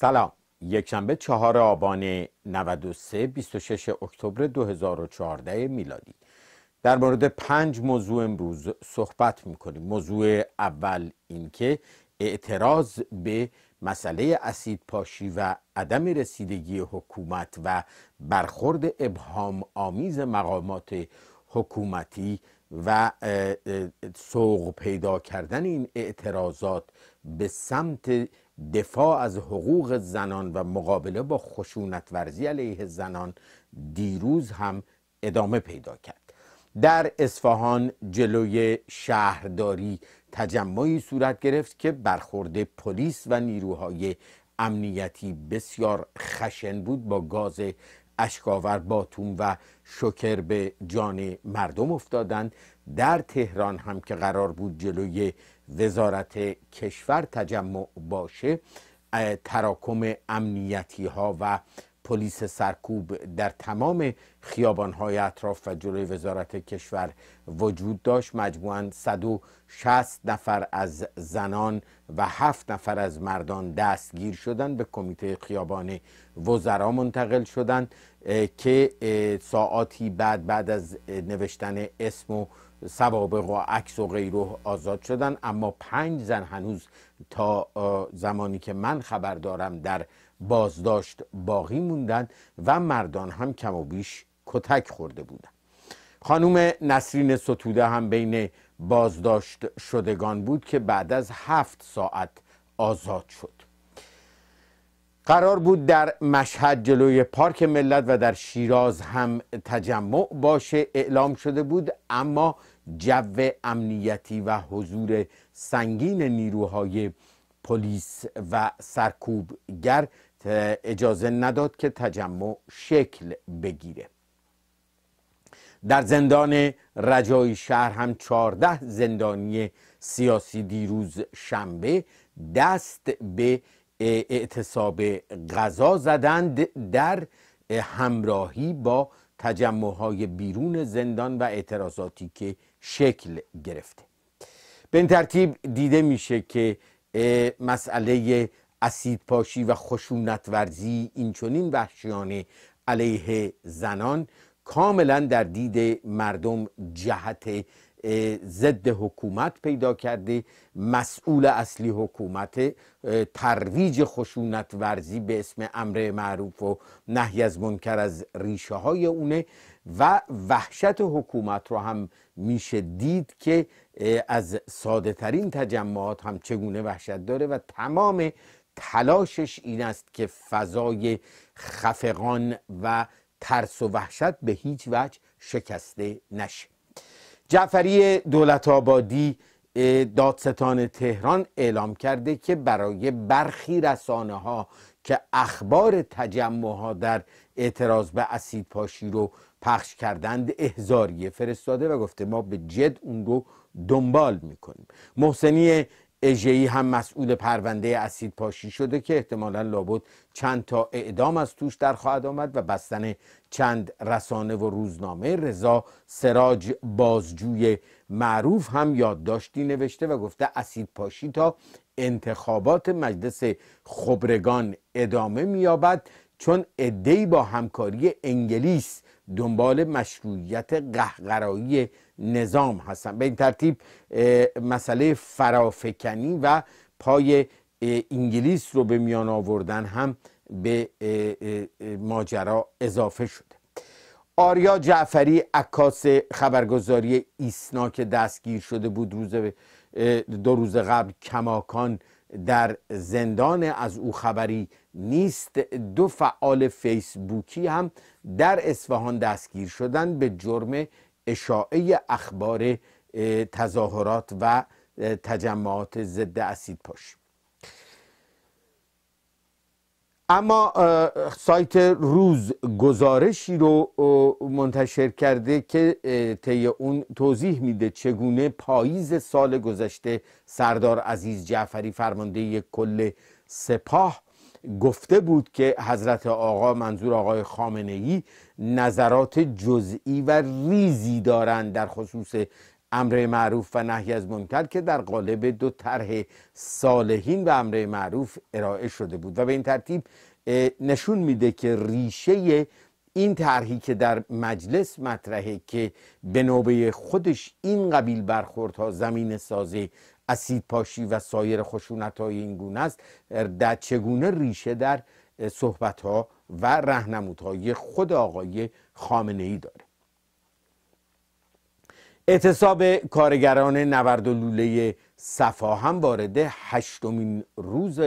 سلام یکشنبه چهار آبان 93 26 اکتبر 2014 میلادی در مورد پنج موضوع امروز صحبت میکنیم موضوع اول اینکه اعتراض به مسئله اسید پاشی و عدم رسیدگی حکومت و برخورد ابهام آمیز مقامات حکومتی و سوق پیدا کردن این اعتراضات به سمت دفاع از حقوق زنان و مقابله با خشونت ورزی علیه زنان دیروز هم ادامه پیدا کرد در اصفهان جلوی شهرداری تجمعی صورت گرفت که برخورد پلیس و نیروهای امنیتی بسیار خشن بود با گاز اشکاور باتوم و شکر به جان مردم افتادند در تهران هم که قرار بود جلوی وزارت کشور تجمع باشه تراکم امنیتی ها و پلیس سرکوب در تمام خیابان های اطراف و جلوی وزارت کشور وجود داشت مجموعا 160 نفر از زنان و 7 نفر از مردان دستگیر شدند به کمیته خیابان وزرا منتقل شدند که ساعاتی بعد بعد از نوشتن اسم و سوابق و عکس و غیره آزاد شدن اما پنج زن هنوز تا زمانی که من خبر دارم در بازداشت باقی موندن و مردان هم کم و بیش کتک خورده بودن خانوم نسرین ستوده هم بین بازداشت شدگان بود که بعد از هفت ساعت آزاد شد قرار بود در مشهد جلوی پارک ملت و در شیراز هم تجمع باشه اعلام شده بود اما جو امنیتی و حضور سنگین نیروهای پلیس و سرکوبگر اجازه نداد که تجمع شکل بگیره در زندان رجای شهر هم 14 زندانی سیاسی دیروز شنبه دست به اعتصاب غذا زدند در همراهی با های بیرون زندان و اعتراضاتی که شکل گرفته به این ترتیب دیده میشه که مسئله اسید پاشی و خشونت ورزی اینچنین وحشیانه علیه زنان کاملا در دید مردم جهت ضد حکومت پیدا کرده مسئول اصلی حکومت ترویج خشونت ورزی به اسم امر معروف و نهی از منکر از ریشه های اونه و وحشت حکومت رو هم میشه دید که از ساده ترین تجمعات هم چگونه وحشت داره و تمام تلاشش این است که فضای خفقان و ترس و وحشت به هیچ وجه شکسته نشه جعفری دولت آبادی دادستان تهران اعلام کرده که برای برخی رسانه ها که اخبار تجمع ها در اعتراض به اسید پاشی رو پخش کردند احزاریه فرستاده و گفته ما به جد اون رو دنبال میکنیم محسنی اجهی هم مسئول پرونده اسید پاشی شده که احتمالا لابد چند تا اعدام از توش در خواهد آمد و بستن چند رسانه و روزنامه رضا سراج بازجوی معروف هم یادداشتی نوشته و گفته اسید پاشی تا انتخابات مجلس خبرگان ادامه مییابد چون ادهی با همکاری انگلیس دنبال مشروعیت قهقرایی نظام هستند به این ترتیب مسئله فرافکنی و پای انگلیس رو به میان آوردن هم به ماجرا اضافه شده آریا جعفری عکاس خبرگزاری ایسنا که دستگیر شده بود روز دو روز قبل کماکان در زندان از او خبری نیست دو فعال فیسبوکی هم در اصفهان دستگیر شدن به جرم اشاعه اخبار تظاهرات و تجمعات ضد اسید پاش اما سایت روز گزارشی رو منتشر کرده که طی اون توضیح میده چگونه پاییز سال گذشته سردار عزیز جعفری فرمانده کل سپاه گفته بود که حضرت آقا منظور آقای خامنه ای نظرات جزئی و ریزی دارند در خصوص امر معروف و نهی از منکر که در قالب دو طرح صالحین و امر معروف ارائه شده بود و به این ترتیب نشون میده که ریشه این طرحی که در مجلس مطرحه که به نوبه خودش این قبیل برخوردها زمین سازه اسید پاشی و سایر خشونت های این گونه است در چگونه ریشه در صحبت ها و های خود آقای خامنه ای داره اعتصاب کارگران نورد و لوله صفا هم وارد هشتمین روز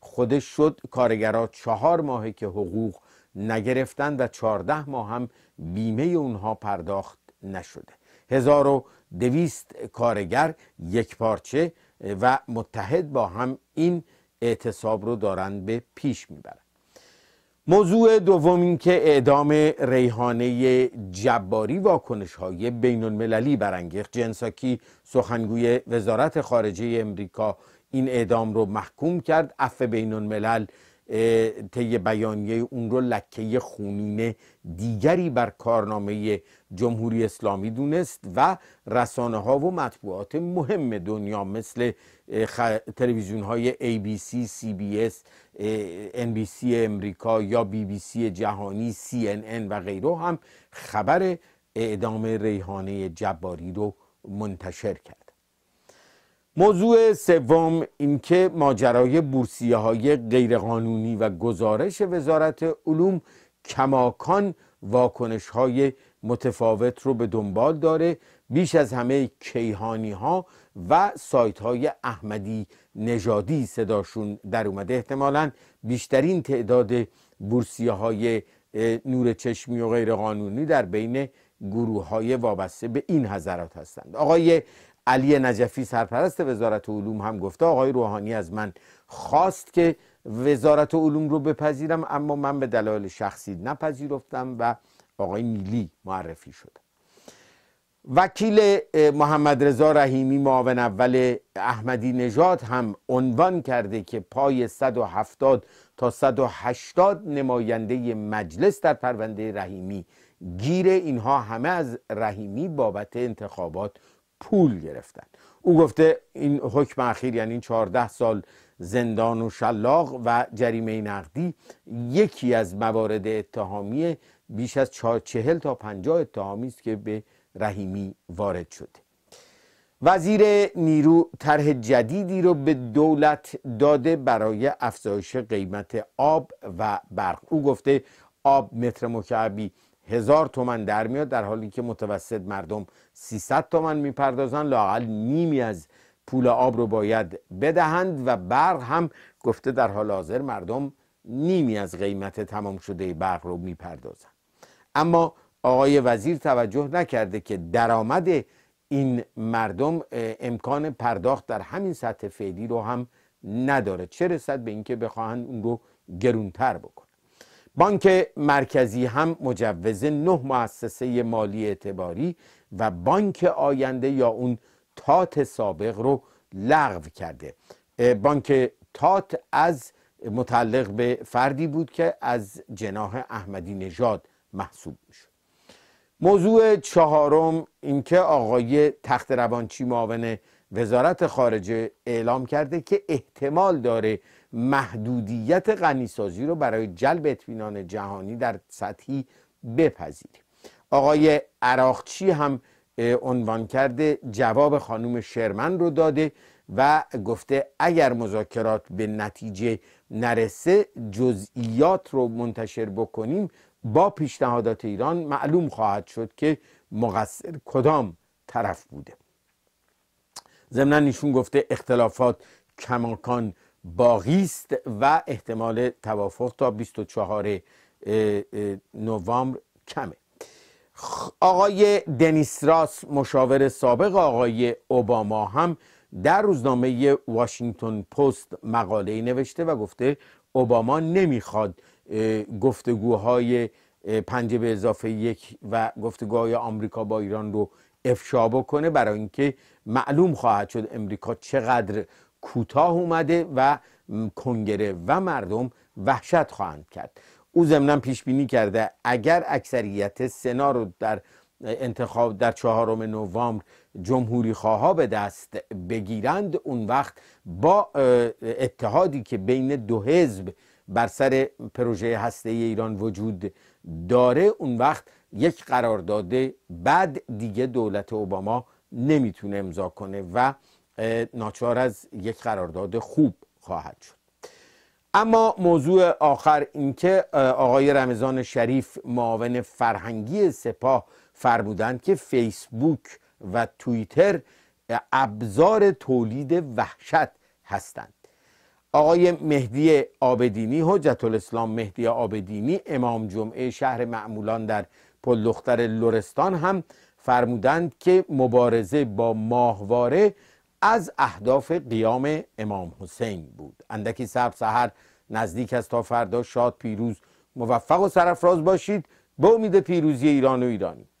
خودش شد کارگرها چهار ماهه که حقوق نگرفتند و 14 ماه هم بیمه اونها پرداخت نشده 1200 کارگر یک پارچه و متحد با هم این اعتصاب رو دارن به پیش میبرن موضوع دوم این که اعدام ریحانه جباری واکنش های بین المللی برانگیخت جنساکی سخنگوی وزارت خارجه امریکا این اعدام رو محکوم کرد اف بین الملل طی بیانیه اون رو لکه خونین دیگری بر کارنامه جمهوری اسلامی دونست و رسانه ها و مطبوعات مهم دنیا مثل تلویزیون های ABC, CBS, NBC امریکا یا BBC جهانی, CNN و غیره هم خبر اعدام ریحانه جباری رو منتشر کرد موضوع سوم اینکه ماجرای بورسیه های غیرقانونی و گزارش وزارت علوم کماکان واکنش های متفاوت رو به دنبال داره بیش از همه کیهانی ها و سایت های احمدی نژادی صداشون در اومده احتمالا بیشترین تعداد بورسیه های نور چشمی و غیرقانونی در بین گروه های وابسته به این حضرات هستند آقای علی نجفی سرپرست وزارت علوم هم گفته آقای روحانی از من خواست که وزارت علوم رو بپذیرم اما من به دلایل شخصی نپذیرفتم و آقای نیلی معرفی شد وکیل محمد رضا رحیمی معاون اول احمدی نژاد هم عنوان کرده که پای 170 تا 180 نماینده مجلس در پرونده رحیمی گیره اینها همه از رحیمی بابت انتخابات پول گرفتن او گفته این حکم اخیر یعنی این 14 سال زندان و شلاق و جریمه نقدی یکی از موارد اتهامی بیش از چهل تا 50 اتهامی است که به رحیمی وارد شده وزیر نیرو طرح جدیدی رو به دولت داده برای افزایش قیمت آب و برق او گفته آب متر مکعبی هزار تومن در میاد در حالی که متوسط مردم 300 تومن میپردازن لاقل نیمی از پول آب رو باید بدهند و برق هم گفته در حال حاضر مردم نیمی از قیمت تمام شده برق رو میپردازن اما آقای وزیر توجه نکرده که درآمد این مردم امکان پرداخت در همین سطح فعلی رو هم نداره چه رسد به اینکه بخواهند اون رو گرونتر بکن بانک مرکزی هم مجوز نه مؤسسه مالی اعتباری و بانک آینده یا اون تات سابق رو لغو کرده بانک تات از متعلق به فردی بود که از جناح احمدی نژاد محسوب میشد موضوع چهارم اینکه آقای تخت روانچی معاون وزارت خارجه اعلام کرده که احتمال داره محدودیت غنیسازی رو برای جلب اطمینان جهانی در سطحی بپذیریم آقای عراقچی هم عنوان کرده جواب خانوم شرمن رو داده و گفته اگر مذاکرات به نتیجه نرسه جزئیات رو منتشر بکنیم با پیشنهادات ایران معلوم خواهد شد که مقصر کدام طرف بوده ضمنا ایشون گفته اختلافات کماکان باقی و احتمال توافق تا 24 نوامبر کمه آقای دنیس راس مشاور سابق آقای اوباما هم در روزنامه واشنگتن پست مقاله نوشته و گفته اوباما نمیخواد گفتگوهای پنج به اضافه یک و گفتگوهای آمریکا با ایران رو افشا بکنه برای اینکه معلوم خواهد شد امریکا چقدر کوتاه اومده و کنگره و مردم وحشت خواهند کرد او ضمنا پیش بینی کرده اگر اکثریت سنا رو در انتخاب در چهارم نوامبر جمهوری خواها به دست بگیرند اون وقت با اتحادی که بین دو حزب بر سر پروژه هسته ایران وجود داره اون وقت یک قرارداد بعد دیگه دولت اوباما نمیتونه امضا کنه و ناچار از یک قرارداد خوب خواهد شد اما موضوع آخر اینکه آقای رمضان شریف معاون فرهنگی سپاه فرمودند که فیسبوک و توییتر ابزار تولید وحشت هستند آقای مهدی آبدینی حجت الاسلام مهدی آبدینی امام جمعه شهر معمولان در پلدختر لرستان هم فرمودند که مبارزه با ماهواره از اهداف قیام امام حسین بود اندکی سب سهر نزدیک است تا فردا شاد پیروز موفق و سرفراز باشید به امید پیروزی ایران و ایرانی